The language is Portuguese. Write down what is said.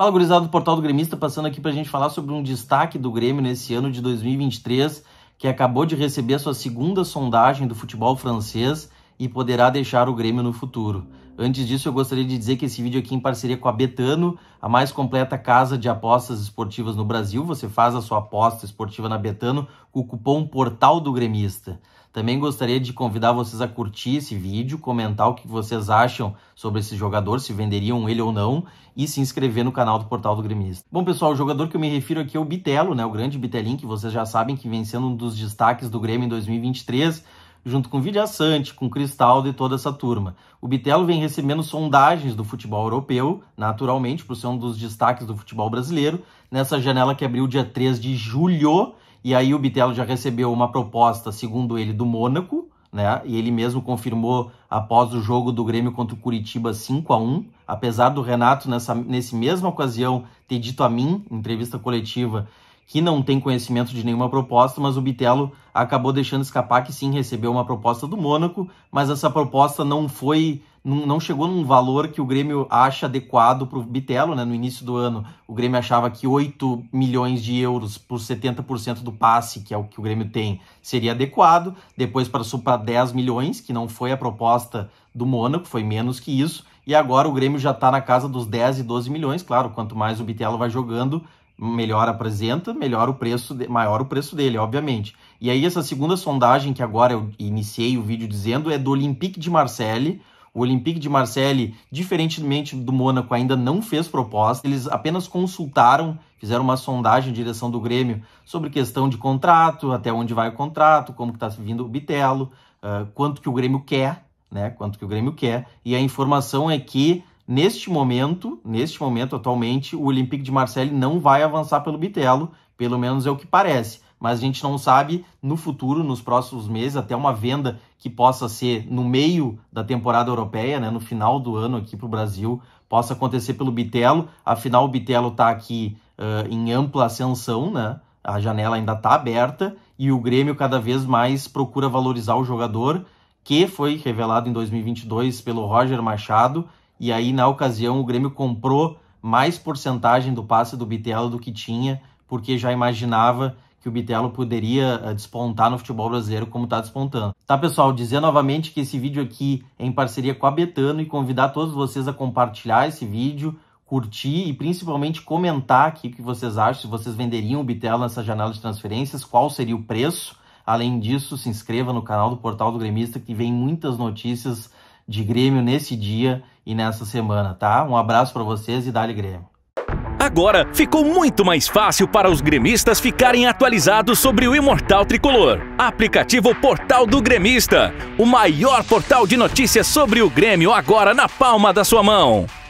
Fala, gurizada do Portal do Gremista, passando aqui para a gente falar sobre um destaque do Grêmio nesse ano de 2023, que acabou de receber a sua segunda sondagem do futebol francês e poderá deixar o Grêmio no futuro. Antes disso, eu gostaria de dizer que esse vídeo aqui é em parceria com a Betano, a mais completa casa de apostas esportivas no Brasil. Você faz a sua aposta esportiva na Betano com o cupom Portal do Gremista. Também gostaria de convidar vocês a curtir esse vídeo, comentar o que vocês acham sobre esse jogador, se venderiam ele ou não, e se inscrever no canal do Portal do Gremista. Bom, pessoal, o jogador que eu me refiro aqui é o Bitelo, né? O grande Bitelin, que vocês já sabem que vem sendo um dos destaques do Grêmio em 2023 junto com Vidia Sante, com Cristaldo e toda essa turma. O Bitelo vem recebendo sondagens do futebol europeu, naturalmente, por ser um dos destaques do futebol brasileiro, nessa janela que abriu dia 3 de julho, e aí o Bitelo já recebeu uma proposta, segundo ele, do Mônaco, né? E ele mesmo confirmou após o jogo do Grêmio contra o Curitiba 5 a 1 apesar do Renato, nessa, nesse mesma ocasião, ter dito a mim, em entrevista coletiva, que não tem conhecimento de nenhuma proposta, mas o Bitelo acabou deixando escapar que sim recebeu uma proposta do Mônaco, mas essa proposta não foi, não chegou num valor que o Grêmio acha adequado para o Bitelo, né? No início do ano, o Grêmio achava que 8 milhões de euros por 70% do passe, que é o que o Grêmio tem, seria adequado. Depois passou para 10 milhões, que não foi a proposta do Mônaco, foi menos que isso. E agora o Grêmio já está na casa dos 10 e 12 milhões, claro, quanto mais o Bitelo vai jogando, melhor apresenta, melhor o preço, de, maior o preço dele, obviamente. E aí essa segunda sondagem que agora eu iniciei o vídeo dizendo é do Olympique de Marseille. O Olympique de Marseille, diferentemente do Mônaco, ainda não fez proposta. Eles apenas consultaram, fizeram uma sondagem em direção do Grêmio sobre questão de contrato, até onde vai o contrato, como está vindo o Bitelo, uh, ah, quanto que o Grêmio quer, né? Quanto que o Grêmio quer. E a informação é que Neste momento, neste momento atualmente, o Olympique de Marseille não vai avançar pelo Bitelo, pelo menos é o que parece. Mas a gente não sabe no futuro, nos próximos meses, até uma venda que possa ser no meio da temporada europeia, né, no final do ano aqui para o Brasil, possa acontecer pelo Bitelo. Afinal, o Bitelo está aqui uh, em ampla ascensão, né? a janela ainda está aberta e o Grêmio cada vez mais procura valorizar o jogador que foi revelado em 2022 pelo Roger Machado e aí, na ocasião, o Grêmio comprou mais porcentagem do passe do Bitelo do que tinha, porque já imaginava que o Bitelo poderia eh, despontar no futebol brasileiro como está despontando. Tá, pessoal? Dizer novamente que esse vídeo aqui é em parceria com a Betano e convidar todos vocês a compartilhar esse vídeo, curtir e principalmente comentar aqui o que vocês acham, se vocês venderiam o Bitelo nessa janela de transferências, qual seria o preço. Além disso, se inscreva no canal do Portal do Gremista que vem muitas notícias de Grêmio nesse dia e nessa semana, tá? Um abraço para vocês e Dale Grêmio. Agora ficou muito mais fácil para os gremistas ficarem atualizados sobre o Imortal Tricolor. Aplicativo Portal do Gremista, o maior portal de notícias sobre o Grêmio agora na palma da sua mão.